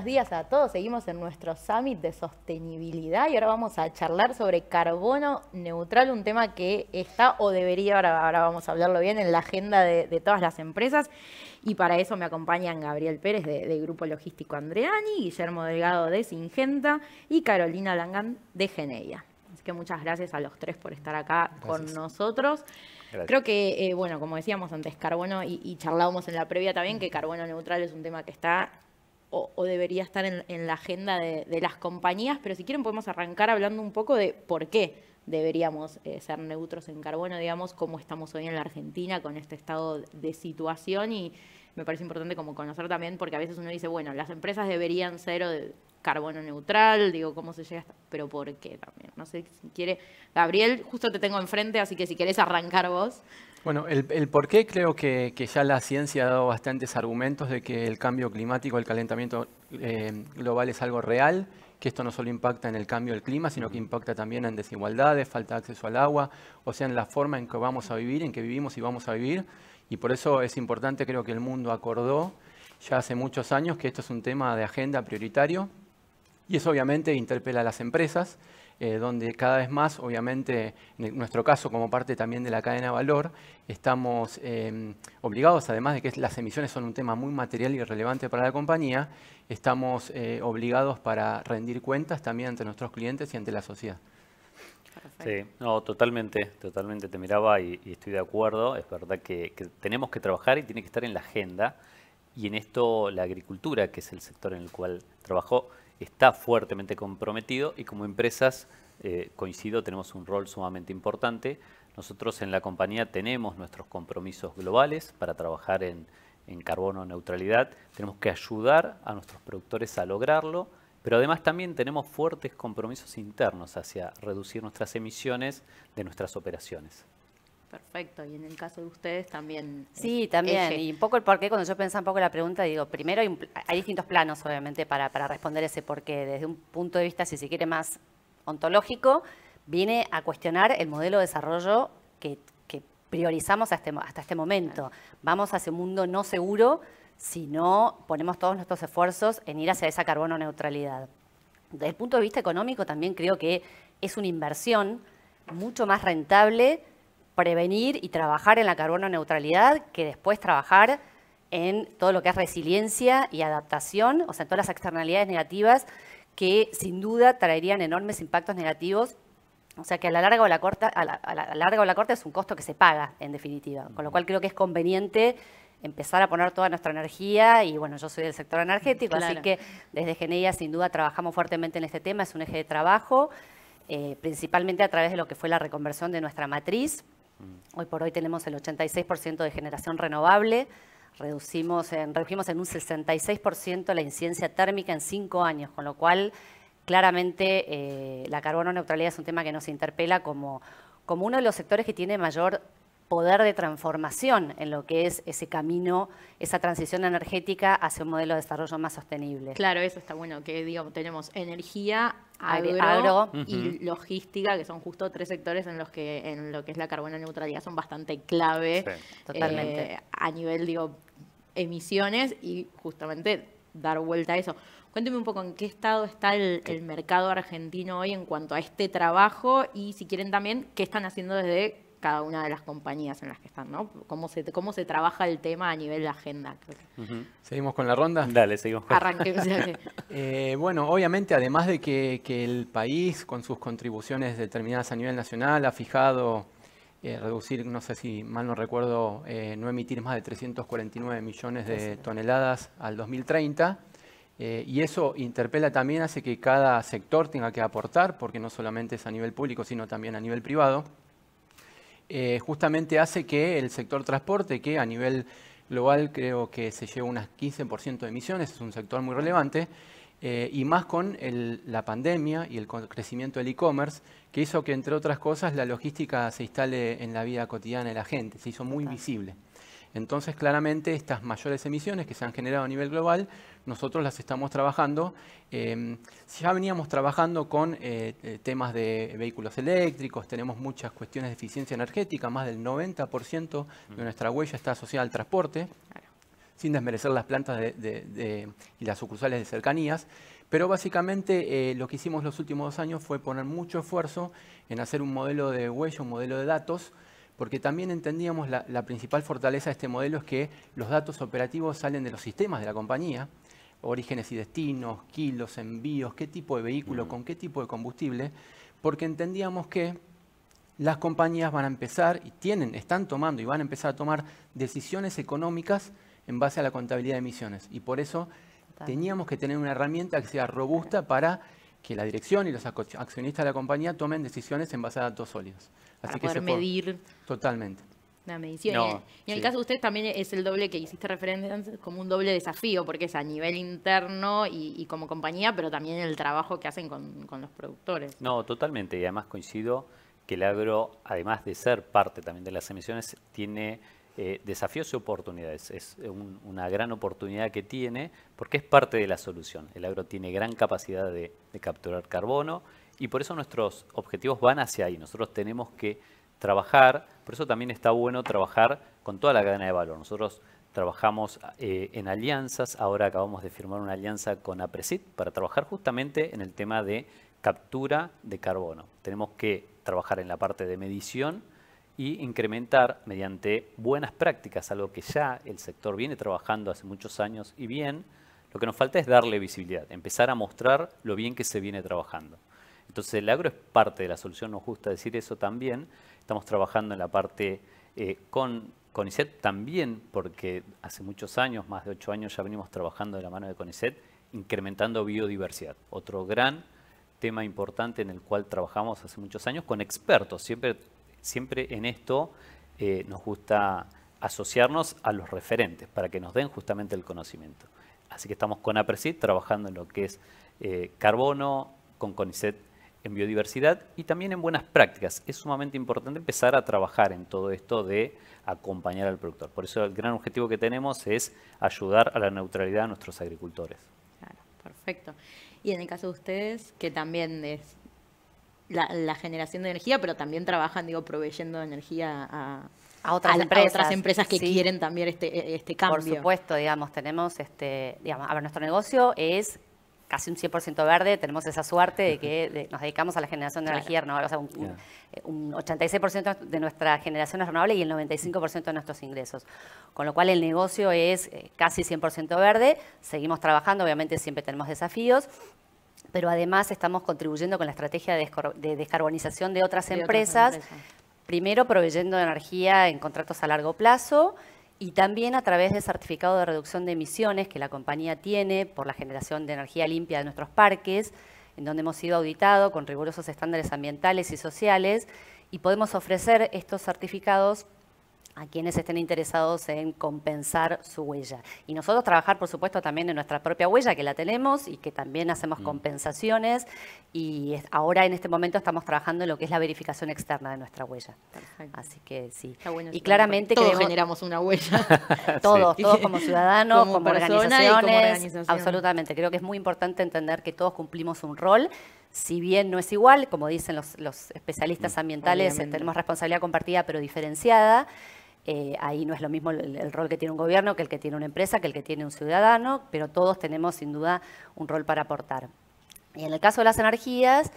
buenos días a todos. Seguimos en nuestro Summit de Sostenibilidad y ahora vamos a charlar sobre carbono neutral, un tema que está o debería, ahora, vamos a hablarlo bien, en la agenda de, todas las empresas. Y para eso me acompañan Gabriel Pérez de, Grupo Logístico Andreani, Guillermo Delgado de Singenta y Carolina Langan de Geneia. Así que muchas gracias a los tres por estar acá con nosotros. Creo que, eh, bueno, como decíamos antes, carbono, y charlábamos en la previa también, que carbono neutral es un tema que está o, debería estar en, la agenda de, las compañías, pero si quieren podemos arrancar hablando un poco de por qué deberíamos eh, ser neutros en carbono, digamos, cómo estamos hoy en la Argentina con este estado de situación y me parece importante como conocer también, porque a veces uno dice, bueno, las empresas deberían ser carbono neutral, digo, ¿cómo se llega hasta? Pero ¿por qué también? No sé si quiere, Gabriel, justo te tengo enfrente, así que si querés arrancar vos. Bueno, el, por qué creo que, ya la ciencia ha dado bastantes argumentos de que el cambio climático, el calentamiento eh, global es algo real, que esto no solo impacta en el cambio del clima, sino que impacta también en desigualdades, falta de acceso al agua, o sea, en la forma en que vamos a vivir, en que vivimos y vamos a vivir. Y por eso es importante, creo que el mundo acordó ya hace muchos años que esto es un tema de agenda prioritario. Y eso obviamente interpela a las empresas eh, donde cada vez más, obviamente, en nuestro caso como parte también de la cadena de valor, estamos em, obligados, además de que las emisiones son un tema muy material y relevante para la compañía, estamos eh, obligados para rendir cuentas también ante nuestros clientes y ante la sociedad. Sí, no, totalmente, totalmente te miraba y, estoy de acuerdo. Es verdad que, tenemos que trabajar y tiene que estar en la agenda. Y en esto la agricultura, que es el sector en el cual trabajó, está fuertemente comprometido y como empresas, eh, coincido, tenemos un rol sumamente importante. Nosotros en la compañía tenemos nuestros compromisos globales para trabajar en, en carbono neutralidad. Tenemos que ayudar a nuestros productores a lograrlo, pero además también tenemos fuertes compromisos internos hacia reducir nuestras emisiones de nuestras operaciones. Perfecto, y en el caso de ustedes también. Sí, eh, también, y un poco el porqué, cuando yo pensaba un poco la pregunta, digo, primero hay, distintos planos, obviamente, para, para, responder ese porqué, desde un punto de vista, si se quiere, más ontológico, viene a cuestionar el modelo de desarrollo que, priorizamos hasta este, hasta este momento. Vamos hacia un mundo no seguro si no ponemos todos nuestros esfuerzos en ir hacia esa carbono neutralidad. Desde el punto de vista económico, también creo que es una inversión mucho más rentable prevenir y trabajar en la carbono neutralidad que después trabajar en todo lo que es resiliencia y adaptación, o sea, en todas las externalidades negativas que sin duda traerían enormes impactos negativos. O sea que a la larga o la corta, a la, larga o la corta es un costo que se paga, en definitiva. Con lo cual creo que es conveniente empezar a poner toda nuestra energía y bueno, yo soy del sector energético, así que desde Geneia sin duda trabajamos fuertemente en este tema, es un eje de trabajo, eh, principalmente a través de lo que fue la reconversión de nuestra matriz, Hoy por hoy tenemos el 86% de generación renovable, reducimos en, redujimos en un 66% la incidencia térmica en cinco años, con lo cual claramente eh, la carbono neutralidad es un tema que nos interpela como uno de los sectores que tiene mayor poder de transformación en lo que es ese camino, esa transición energética hacia un modelo de desarrollo más sostenible. Claro, eso está bueno, que digamos, tenemos energía, agro, y logística, que son justo tres sectores en los que en lo que es la carbono neutralidad son bastante clave eh, totalmente. a nivel, digo, emisiones y justamente dar vuelta a eso. Cuénteme un poco en qué estado está el mercado argentino hoy en cuanto a este trabajo y si quieren también qué están haciendo desde cada una de las compañías en las que están, ¿no? Cómo se, trabaja el tema a nivel de agenda. ¿Seguimos con la ronda? Dale, seguimos. Arranquemos. Eh, bueno, obviamente, además de que, el país, con sus contribuciones determinadas a nivel nacional, ha fijado eh, reducir, no sé si mal no recuerdo, eh, no emitir más de 349 millones de toneladas al 2030. y eso interpela también, hace que cada sector tenga que aportar, porque no solamente es a nivel público, sino también a nivel privado. Eh, justamente hace que el sector transporte, que a nivel global creo que se lleva unas 15% de emisiones, es un sector muy relevante, eh, y más con la pandemia y el crecimiento del e-commerce, que hizo que, entre otras cosas, la logística se instale en la vida cotidiana de la gente, se hizo muy visible. Entonces, claramente, estas mayores emisiones que se han generado a nivel global, nosotros las estamos trabajando. Em, ya veníamos trabajando con eh, eh, temas de vehículos eléctricos, tenemos muchas cuestiones de eficiencia energética, más del 90% de nuestra huella está asociada al transporte, sin desmerecer las plantas y las sucursales de cercanías. Pero básicamente eh, lo que hicimos los últimos dos años fue poner mucho esfuerzo en hacer un modelo de huella, un modelo de datos, porque también entendíamos la, principal fortaleza de este modelo es que los datos operativos salen de los sistemas de la compañía, orígenes y destinos, kilos, envíos, qué tipo de vehículo, mm. con qué tipo de combustible, porque entendíamos que las compañías van a empezar y tienen, están tomando y van a empezar a tomar decisiones económicas en base a la contabilidad de emisiones. Y por eso teníamos que tener una herramienta que sea robusta para que la dirección y los accionistas de la compañía tomen decisiones en base a datos sólidos. Para que medir. Totalmente. la medición. y en el caso de ustedes también es el doble que hiciste referencia, como un doble desafío, porque es a nivel interno y, como compañía, pero también el trabajo que hacen con, con los productores. No, totalmente. Y además coincido que el agro, además de ser parte también de las emisiones, tiene eh, desafíos y oportunidades. Es una gran oportunidad que tiene porque es parte de la solución. El agro tiene gran capacidad de, capturar carbono y por eso nuestros objetivos van hacia ahí. Nosotros tenemos que trabajar, por eso también está bueno trabajar con toda la cadena de valor. Nosotros trabajamos eh, en alianzas, ahora acabamos de firmar una alianza con APRESIT para trabajar justamente en el tema de captura de carbono. Tenemos que trabajar en la parte de medición, y incrementar mediante buenas prácticas, algo que ya el sector viene trabajando hace muchos años y bien, lo que nos falta es darle visibilidad, empezar a mostrar lo bien que se viene trabajando. Entonces el agro es parte de la solución, nos gusta decir eso también. Estamos trabajando en la parte eh, con CONICET también, porque hace muchos años, más de ocho años, ya venimos trabajando de la mano de CONICET, incrementando biodiversidad. Otro gran tema importante en el cual trabajamos hace muchos años con expertos. Siempre siempre en esto eh, nos gusta asociarnos a los referentes para que nos den justamente el conocimiento. Así que estamos con APRESID trabajando en lo que es eh, carbono, con CONICET en biodiversidad y también en buenas prácticas. Es sumamente importante empezar a trabajar en todo esto de acompañar al productor. Por eso el gran objetivo que tenemos es ayudar a la neutralidad de nuestros agricultores. Claro, perfecto. Y en el caso de ustedes, que también es la, generación de energía, pero también trabajan, digo, proveyendo energía a, otras, empresas, que quieren también este, e, este cambio. Por supuesto, digamos, tenemos, este, digamos, a ver, nuestro negocio es casi un 100% verde, tenemos esa suerte de que nos dedicamos a la generación de energía renovable, o sea, un, un 86% de nuestra generación es renovable y el 95% de nuestros ingresos. Con lo cual el negocio es eh, casi 100% verde, seguimos trabajando, obviamente siempre tenemos desafíos, pero además estamos contribuyendo con la estrategia de, descarbonización de otras, empresas, primero proveyendo energía en contratos a largo plazo y también a través de certificado de reducción de emisiones que la compañía tiene por la generación de energía limpia de nuestros parques, en donde hemos sido auditados con rigurosos estándares ambientales y sociales y podemos ofrecer estos certificados a quienes estén interesados en compensar su huella. Y nosotros trabajar, por supuesto, también en nuestra propia huella, que la tenemos y que también hacemos mm. compensaciones. Y ahora, en este momento, estamos trabajando en lo que es la verificación externa de nuestra huella. Así que sí. y claramente todos generamos una huella. todos, todos como ciudadanos, como, organizaciones. Como Absolutamente. Creo que es muy importante entender que todos cumplimos un rol si bien no es igual, como dicen los, especialistas mm. ambientales, eh, tenemos responsabilidad compartida pero diferenciada. Eh, ahí no es lo mismo el, rol que tiene un gobierno que el que tiene una empresa, que el que tiene un ciudadano, pero todos tenemos sin duda un rol para aportar. Y en el caso de las energías,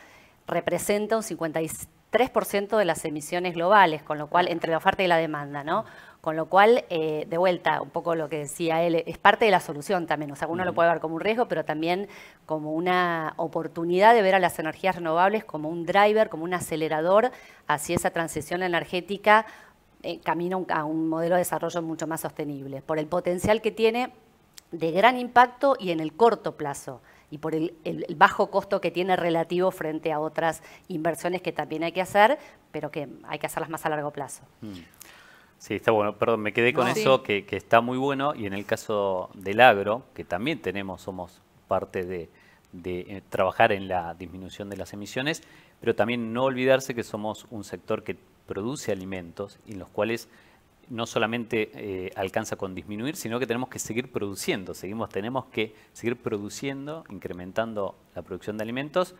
representa un 53% de las emisiones globales, con lo cual, entre la oferta y la demanda, ¿no? Con lo cual, eh, de vuelta, un poco lo que decía él, es parte de la solución también. O sea, uno lo puede ver como un riesgo, pero también como una oportunidad de ver a las energías renovables como un driver, como un acelerador hacia esa transición energética eh, camino a un modelo de desarrollo mucho más sostenible, por el potencial que tiene de gran impacto y en el corto plazo y por el, bajo costo que tiene relativo frente a otras inversiones que también hay que hacer, pero que hay que hacerlas más a largo plazo. Mm. Sí, está bueno. Perdón, me quedé con eso que, está muy bueno y en el caso del agro, que también tenemos, somos parte de, eh, trabajar en la disminución de las emisiones, pero también no olvidarse que somos un sector que produce alimentos en los cuales no solamente eh, alcanza con disminuir, sino que tenemos que seguir produciendo, seguimos, tenemos que seguir produciendo, incrementando la producción de alimentos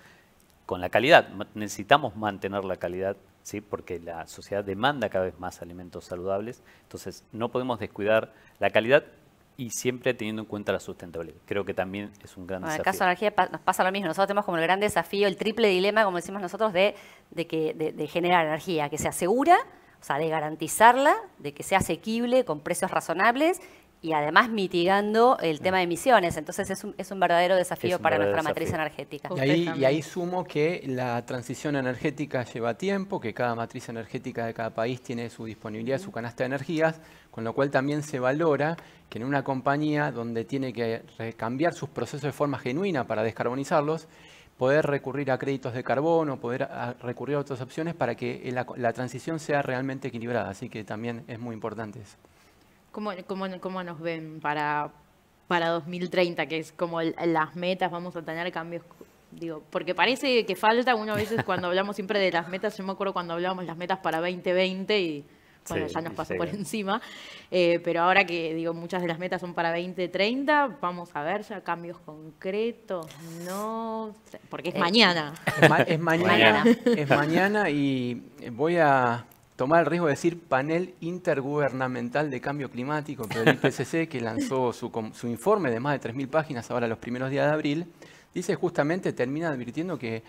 con la calidad. Necesitamos mantener la calidad, ¿sí? porque la sociedad demanda cada vez más alimentos saludables, entonces no podemos descuidar la calidad y siempre teniendo en cuenta la sustentabilidad. Creo que también es un gran desafío. En el caso de energía nos pasa lo mismo. Nosotros tenemos como el gran desafío, el triple dilema, como decimos nosotros, de, de que, de generar energía que sea segura, o sea, de garantizarla, de que sea asequible, con precios razonables y además mitigando el tema de emisiones. Entonces es un, es un verdadero desafío para nuestra matriz energética. Y ahí, sumo que la transición energética lleva tiempo, que cada matriz energética de cada país tiene su disponibilidad, su canasta de energías, con lo cual también se valora que en una compañía donde tiene que cambiar sus procesos de forma genuina para descarbonizarlos, poder recurrir a créditos de carbono, poder ah, recurrir a otras opciones para que la transición sea realmente equilibrada. Así que también es muy importante eso. ¿Cómo, cómo, cómo nos ven para, para 2030, que es como las metas, vamos a tener cambios digo, porque parece que falta, uno veces cuando hablamos siempre de las metas, yo me acuerdo cuando hablábamos las metas para 2020 y bueno, ya nos pasó por encima, eh, pero ahora que digo, muchas de las metas son para 2030, vamos a ver ya cambios concretos, no, porque es eh, mañana. Es, mañana, es mañana y voy a tomar el riesgo de decir panel intergubernamental de cambio climático, pero el IPCC, que lanzó su, informe de más de 3.000 páginas ahora los primeros días de abril, dice justamente, termina advirtiendo que,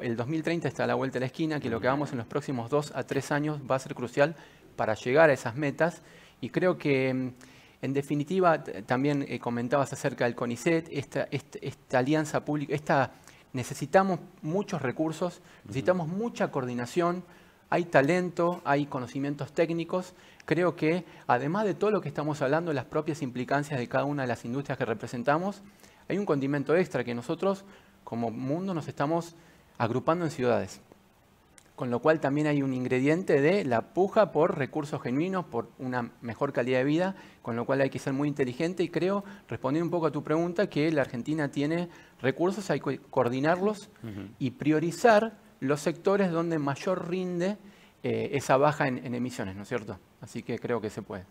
el 2030 está a la vuelta de la esquina, que lo que hagamos en los próximos dos a tres años va a ser crucial para llegar a esas metas. Y creo que, mm, en definitiva, también eh, comentabas acerca del CONICET, esta, esta, esta alianza pública, esta, necesitamos muchos recursos, necesitamos mucha coordinación, hay talento, hay conocimientos técnicos. Creo que, además de todo lo que estamos hablando, las propias implicancias de cada una de las industrias que representamos, hay un condimento extra que nosotros, como mundo, nos estamos agrupando en ciudades. Con lo cual también hay un ingrediente de la puja por recursos genuinos, por una mejor calidad de vida, con lo cual hay que ser muy inteligente y creo, respondiendo un poco a tu pregunta, que la Argentina tiene recursos, hay que coordinarlos y priorizar los sectores donde mayor rinde eh, esa baja en, emisiones, ¿no es cierto? Así que creo que se puede.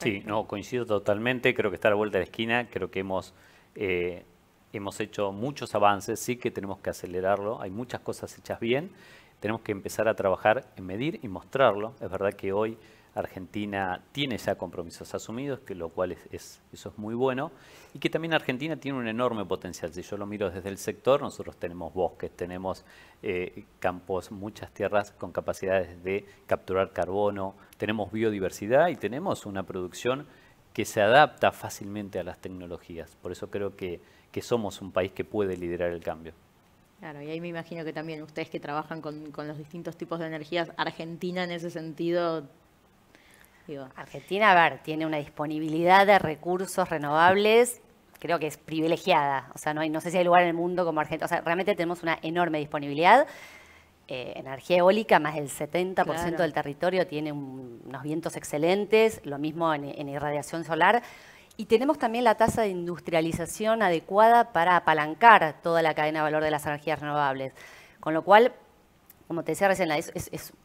Sí, no, coincido totalmente, creo que está a la vuelta de la esquina, creo que hemos, eh, hemos hecho muchos avances, sí que tenemos que acelerarlo, hay muchas cosas hechas bien, tenemos que empezar a trabajar en medir y mostrarlo, es verdad que hoy Argentina tiene ya compromisos asumidos, que lo cual es, eso es muy bueno, y que también Argentina tiene un enorme potencial. Si yo lo miro desde el sector, nosotros tenemos bosques, tenemos eh, campos, muchas tierras con capacidades de capturar carbono, tenemos biodiversidad y tenemos una producción que se adapta fácilmente a las tecnologías. Por eso creo que, somos un país que puede liderar el cambio. Claro, y ahí me imagino que también ustedes que trabajan con, con los distintos tipos de energías, Argentina en ese sentido Argentina, a ver, tiene una disponibilidad de recursos renovables, creo que es privilegiada. O sea, no, hay, no sé si hay lugar en el mundo como Argentina. O sea, realmente tenemos una enorme disponibilidad. Eh, energía eólica, más del 70% del territorio tiene unos vientos excelentes, lo mismo en, en irradiación solar. Y tenemos también la tasa de industrialización adecuada para apalancar toda la cadena de valor de las energías renovables. Con lo cual, como te decía recién,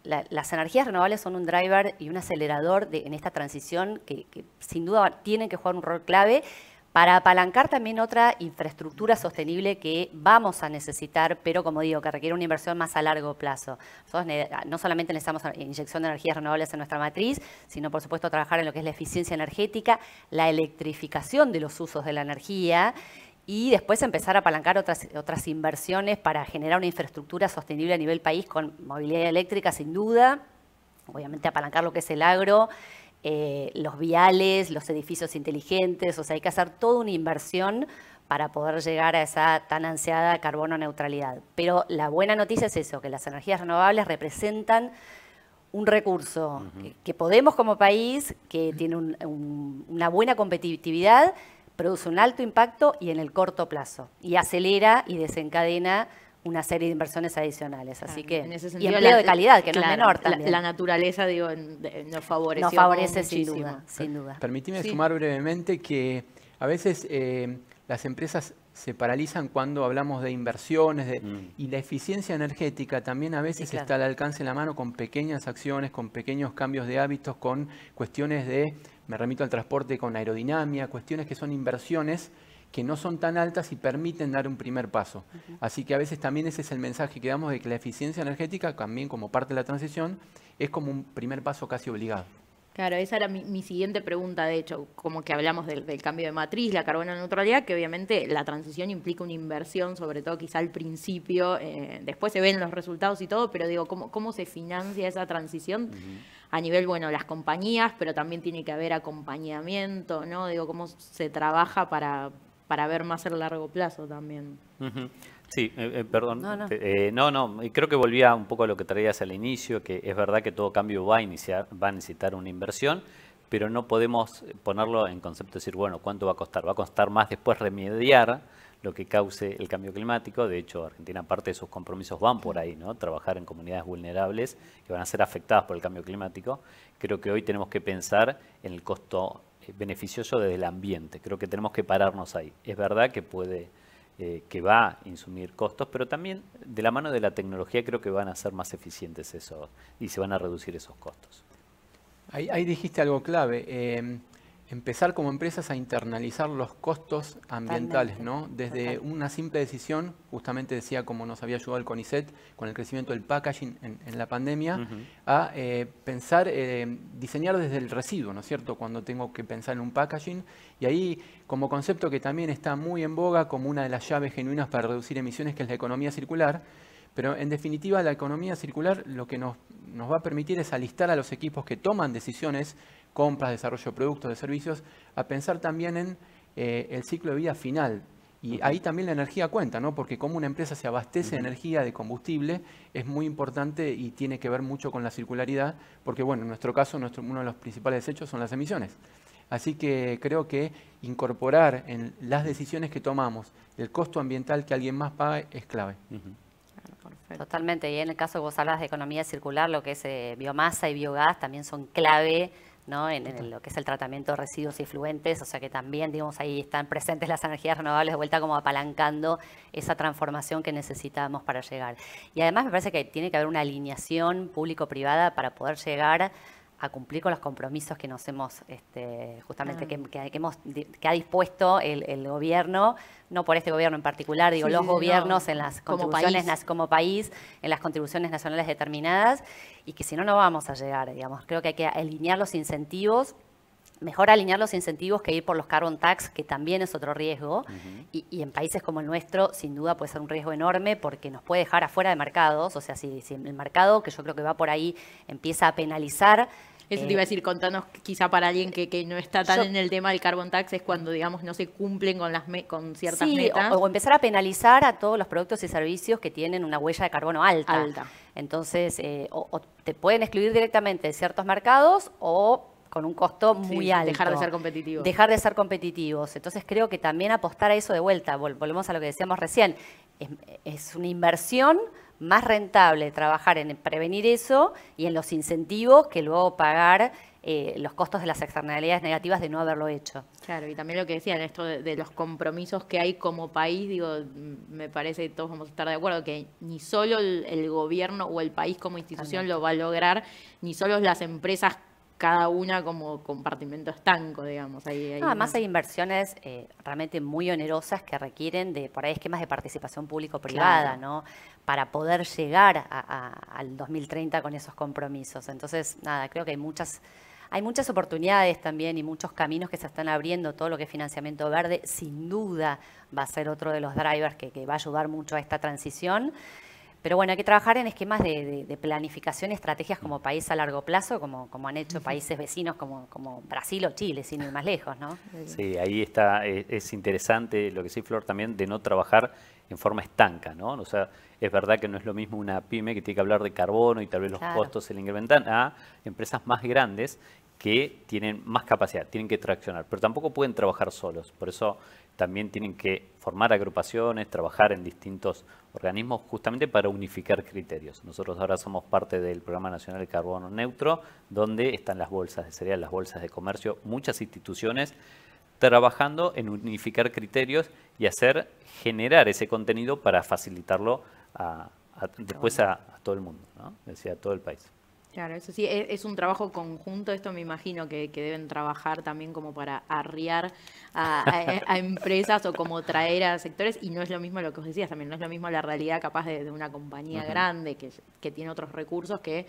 las energías renovables son un driver y un acelerador en esta transición que, sin duda tienen que jugar un rol clave para apalancar también otra infraestructura sostenible que vamos a necesitar, pero como digo, que requiere una inversión más a largo plazo. no solamente necesitamos inyección de energías renovables en nuestra matriz, sino por supuesto trabajar en lo que es la eficiencia energética, la electrificación de los usos de la energía y después empezar a apalancar otras, otras inversiones para generar una infraestructura sostenible a nivel país con movilidad eléctrica, sin duda, obviamente apalancar lo que es el agro, eh, los viales, los edificios inteligentes, o sea, hay que hacer toda una inversión para poder llegar a esa tan ansiada carbono neutralidad. Pero la buena noticia es eso, que las energías renovables representan un recurso que podemos como país, que tiene una buena competitividad produce un alto impacto y en el corto plazo. Y acelera y desencadena una serie de inversiones adicionales. Así que, en y empleo de calidad, que no es menor también. La, naturaleza, digo, nos favorece. Nos favorece sin duda, sin duda. Permitime sumar brevemente que a veces eh, las empresas se paralizan cuando hablamos de inversiones mm. y la eficiencia energética también a veces está al alcance de la mano con pequeñas acciones, con pequeños cambios de hábitos, con cuestiones de, me remito al transporte con aerodinámica, cuestiones que son inversiones que no son tan altas y permiten dar un primer paso. Así que a veces también ese es el mensaje que damos de que la eficiencia energética, también como parte de la transición, es como un primer paso casi obligado. Claro, esa era mi, siguiente pregunta, de hecho, como que hablamos del, cambio de matriz, la carbono neutralidad, que obviamente la transición implica una inversión, sobre todo quizá al principio, eh, después se ven los resultados y todo, pero digo, ¿cómo, se financia esa transición a nivel, bueno, las compañías, pero también tiene que haber acompañamiento, ¿no? Digo, ¿cómo se trabaja para, para ver más el largo plazo también? Sí, eh, eh, perdón. No no. Eh, no creo que volvía un poco a lo que traías al inicio, que es verdad que todo cambio va a, iniciar, va a necesitar una inversión, pero no podemos ponerlo en concepto de decir, bueno, ¿cuánto va a costar? Va a costar más después remediar lo que cause el cambio climático. De hecho, Argentina parte de sus compromisos van por ahí, ¿no? Trabajar en comunidades vulnerables que van a ser afectadas por el cambio climático. Creo que hoy tenemos que pensar en el costo beneficioso desde el ambiente. Creo que tenemos que pararnos ahí. Es verdad que puede eh, que va a insumir costos, pero también de la mano de la tecnología creo que van a ser más eficientes eso y se van a reducir esos costos. Ahí, dijiste algo clave. Eh, empezar como empresas a internalizar los costos ambientales, ¿no? Desde una simple decisión, justamente decía como nos había ayudado el CONICET con el crecimiento del packaging en, la pandemia, a eh, pensar, eh, diseñar desde el residuo, ¿no es cierto? Cuando tengo que pensar en un packaging. Y ahí, como concepto que también está muy en boga como una de las llaves genuinas para reducir emisiones, que es la economía circular, pero en definitiva la economía circular lo que nos, nos, va a permitir es alistar a los equipos que toman decisiones compras, desarrollo de productos, de servicios, a pensar también en eh, el ciclo de vida final. Y ahí también la energía cuenta, ¿no? Porque como una empresa se abastece de energía, de combustible, es muy importante y tiene que ver mucho con la circularidad, porque bueno, en nuestro caso nuestro, uno de los principales hechos son las emisiones. Así que creo que incorporar en las decisiones que tomamos el costo ambiental que alguien más pague es clave. Totalmente, y en el caso que vos hablas de economía circular, lo que es eh, biomasa y biogás también son clave ¿no? En, lo que es el tratamiento de residuos y fluentes, o sea que también, digamos, ahí están presentes las energías renovables de vuelta como apalancando esa transformación que necesitamos para llegar. Y además me parece que tiene que haber una alineación público-privada para poder llegar a cumplir con los compromisos que nos hemos, este, justamente, que, que, hemos, que ha dispuesto el, gobierno, no por este gobierno en particular, digo, los gobiernos en las como país. en las contribuciones nacionales determinadas, y que si no, no vamos a llegar, digamos. Creo que hay que alinear los incentivos mejor alinear los incentivos que ir por los carbon tax, que también es otro riesgo, y, en países como el nuestro, sin duda puede ser un riesgo enorme porque nos puede dejar afuera de mercados, o sea, si el mercado, que yo creo que va por ahí, empieza a penalizar eso eh, te iba a decir, contanos quizá para alguien que, no está tan en el tema del carbon tax, es cuando, digamos, no se cumplen con, las con ciertas metas. O, empezar a penalizar a todos los productos y servicios que tienen una huella de carbono alta. alta. Entonces, eh, o, te pueden excluir directamente de ciertos mercados o con un costo muy alto. Dejar de ser competitivos. Dejar de ser competitivos. Entonces creo que también apostar a eso de vuelta, volvemos a lo que decíamos recién, es una inversión más rentable trabajar en prevenir eso y en los incentivos que luego pagar eh, los costos de las externalidades negativas de no haberlo hecho. Claro, y también lo que decían, esto de, los compromisos que hay como país, digo, mm, me parece que todos vamos a estar de acuerdo que ni solo el, gobierno o el país como institución lo va a lograr, ni solo las empresas cada una como compartimento estanco, digamos. Ahí, no, además hay inversiones eh, realmente muy onerosas que requieren de por ahí esquemas de participación público-privada, ¿no? para poder llegar al 2030 con esos compromisos. Entonces, nada, creo que hay muchas, hay muchas oportunidades también y muchos caminos que se están abriendo. Todo lo que es financiamiento verde, sin duda, va a ser otro de los drivers que, va a ayudar mucho a esta transición. Pero bueno, hay que trabajar en esquemas de, planificación, estrategias como país a largo plazo, como, como han hecho países vecinos como, como Brasil o Chile, sin ir más lejos, ¿no? Sí, ahí está, es, es interesante lo que sí, Flor, también de no trabajar en forma estanca, ¿no? O sea, es verdad que no es lo mismo una pyme que tiene que hablar de carbono y tal vez los costos se le incrementan a empresas más grandes que tienen más capacidad, tienen que traccionar, pero tampoco pueden trabajar solos. Por eso también tienen que formar agrupaciones, trabajar en distintos organismos justamente para unificar criterios. Nosotros ahora somos parte del Programa Nacional de Carbono Neutro, donde están las bolsas de cereal, las bolsas de comercio, muchas instituciones trabajando en unificar criterios y hacer generar ese contenido para facilitarlo después a, todo el mundo, ¿no? Decía, a todo el país. Claro, eso sí, e, es, un trabajo conjunto, esto me imagino que, deben trabajar también como para arriar a, empresas o como traer a sectores y no es lo mismo lo que os decías, también no es lo mismo la realidad capaz de, una compañía grande que, tiene otros recursos que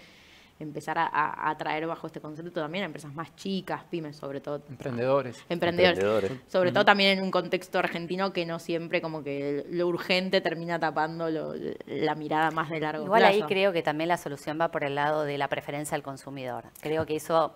empezar a, atraer bajo este concepto también a empresas más chicas, pymes sobre todo. Emprendedores. Emprendedores. Sobre todo también en un contexto argentino que no siempre como que lo urgente termina tapando la mirada más de largo plazo. Igual ahí creo que también la solución va por el lado de la preferencia al consumidor. Creo que eso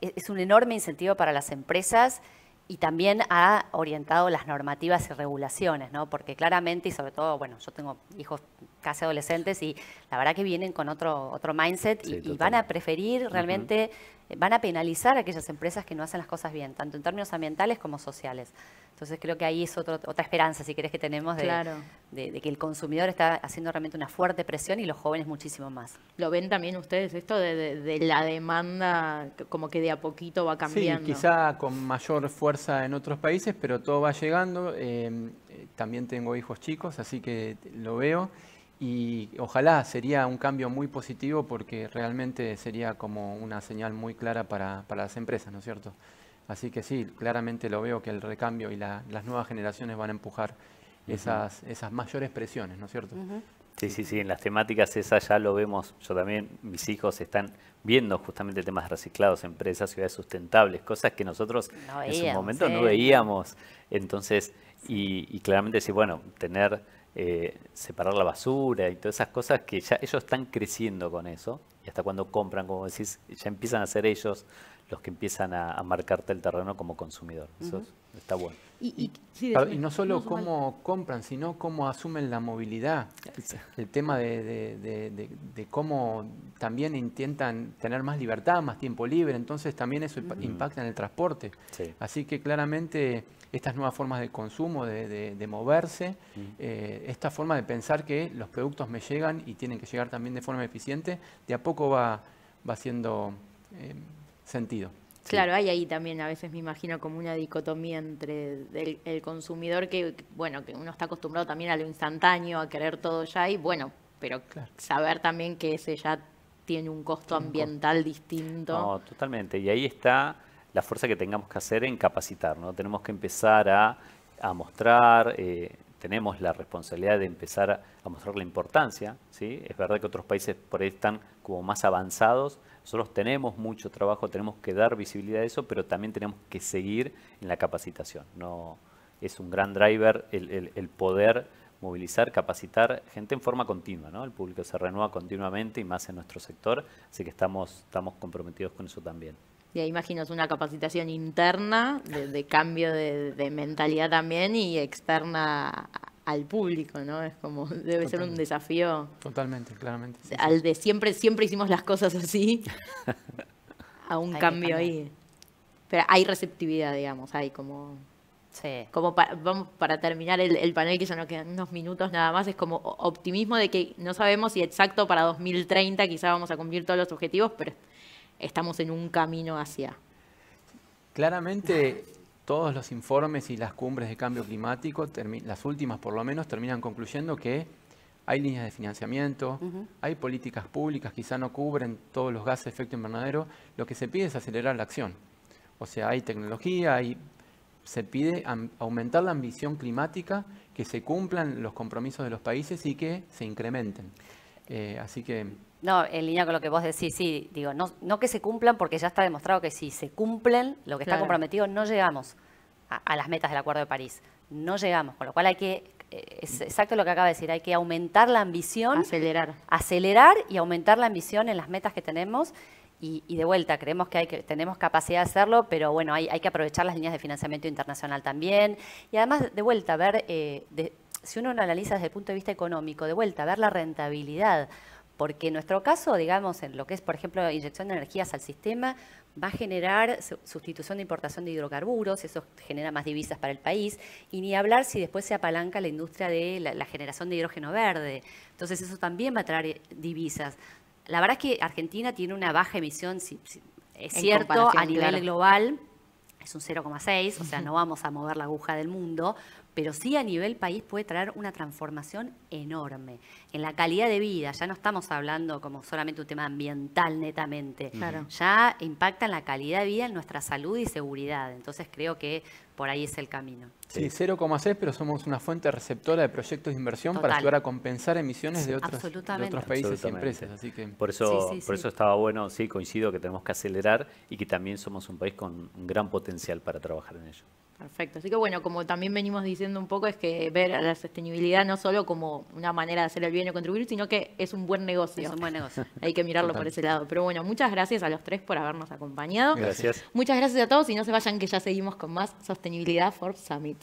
e-, es un enorme incentivo para las empresas y también ha orientado las normativas y regulaciones, ¿no? Porque claramente, y sobre todo, bueno, yo tengo hijos casi adolescentes y la verdad que vienen con otro, otro mindset y, van a preferir realmente, eh, van a penalizar a aquellas empresas que no hacen las cosas bien, tanto en términos ambientales como sociales. Entonces creo que ahí es otra esperanza, si querés, que tenemos de, de, que el consumidor está haciendo realmente una fuerte presión y los jóvenes muchísimo más. ¿Lo ven también ustedes esto de, la demanda, como que de a poquito va cambiando? Sí, quizá con mayor fuerza en otros países, pero todo va llegando. Em, eh, también tengo hijos chicos, así que lo veo y ojalá sería un cambio muy positivo porque realmente sería como una señal muy clara para, las empresas, ¿no es cierto? Así que sí, claramente lo veo que el recambio y las nuevas generaciones van a empujar esas, mayores presiones, ¿no es cierto? Sí, sí, sí, en las temáticas esas ya lo vemos, yo también, mis hijos están viendo justamente temas reciclados, empresas, ciudades sustentables, cosas que nosotros en su momento no ¿eh? veíamos. Entonces, y, y claramente sí, bueno, tener eh, separar la basura y todas esas cosas que ya ellos están creciendo con eso. Y hasta cuando compran, como decís, ya empiezan a ser ellos los que empiezan a, marcarte el terreno como consumidor. Eso está bueno. Y, no solo cómo compran, sino cómo asumen la movilidad. El tema de, cómo también intentan tener más libertad, más tiempo libre. Entonces también eso impacta en el transporte. Así que claramente estas nuevas formas de consumo, de, moverse, eh, esta forma de pensar que los productos me llegan y tienen que llegar también de forma eficiente, de a poco va, va siendo eh, sentido. Claro, hay ahí también a veces me imagino como una dicotomía entre el, consumidor que, bueno, que uno está acostumbrado también a lo instantáneo, a querer todo ya y bueno, pero saber también que ese ya tiene un costo ambiental distinto. No, totalmente. Y ahí está la fuerza que tengamos que hacer en capacitar, ¿no? Tenemos que empezar a, mostrar, eh, tenemos la responsabilidad de empezar a, mostrar la importancia, ¿sí? Es verdad que otros países por ahí están como más avanzados, nosotros tenemos mucho trabajo, tenemos que dar visibilidad a eso, pero también tenemos que seguir en la capacitación, ¿no? Es un gran driver el, el poder movilizar, capacitar gente en forma continua, ¿no? El público se renueva continuamente y más en nuestro sector, así que estamos, estamos comprometidos con eso también. Y ahí imagino una capacitación interna de, cambio de, mentalidad también y externa al público, ¿no? Es como, debe ser un desafío. Totalmente, claramente. al de siempre, siempre hicimos las cosas así, a un cambio ahí. Pero hay receptividad, digamos, hay como... Sí. Como para, para terminar el, el, panel, que ya nos quedan unos minutos nada más, es como optimismo de que no sabemos si exacto para 2030 quizá vamos a cumplir todos los objetivos, pero estamos en un camino hacia. Claramente todos los informes y las cumbres de cambio climático, las últimas por lo menos, terminan concluyendo que hay líneas de financiamiento, hay políticas públicas, quizá no cubren todos los gases de efecto invernadero. Lo que se pide es acelerar la acción. O sea, hay tecnología, hay, se pide aumentar la ambición climática, que se cumplan los compromisos de los países y que se incrementen. Eh, así que no, en línea con lo que vos decís, sí, digo, no, no que se cumplan porque ya está demostrado que si se cumplen lo que está comprometido, no llegamos a, las metas del Acuerdo de París. No llegamos, con lo cual hay que, eh, es exacto lo que acaba de decir, hay que aumentar la ambición. Acelerar. Acelerar y aumentar la ambición en las metas que tenemos. Y, de vuelta, creemos que, hay que tenemos capacidad de hacerlo, pero bueno, hay, hay que aprovechar las líneas de financiamiento internacional también. Y además, de vuelta, ver, eh, si uno lo analiza desde el punto de vista económico, de vuelta, ver la rentabilidad porque en nuestro caso, digamos, en lo que es, por ejemplo, inyección de energías al sistema, va a generar sustitución de importación de hidrocarburos, eso genera más divisas para el país, y ni hablar si después se apalanca la industria de la, generación de hidrógeno verde. Entonces eso también va a traer divisas. La verdad es que Argentina tiene una baja emisión, si, es cierto, a nivel global, es un 0,6, o sea, no vamos a mover la aguja del mundo, pero sí a nivel país puede traer una transformación enorme en la calidad de vida. Ya no estamos hablando como solamente un tema ambiental netamente, ya impacta en la calidad de vida, en nuestra salud y seguridad. Entonces creo que por ahí es el camino. Sí, 0,6, pero somos una fuente receptora de proyectos de inversión para ayudar a compensar emisiones de otros, países y empresas. Por eso, por eso estaba bueno, sí, coincido que tenemos que acelerar y que también somos un país con un gran potencial para trabajar en ello. Perfecto. Así que bueno, como también venimos diciendo un poco, es que ver la sostenibilidad no solo como una manera de hacer el bien y contribuir, sino que es un buen negocio. Es un buen negocio. Hay que mirarlo por ese lado. Pero bueno, muchas gracias a los tres por habernos acompañado. Gracias. Muchas gracias a todos y no se vayan que ya seguimos con más Sostenibilidad for Summit.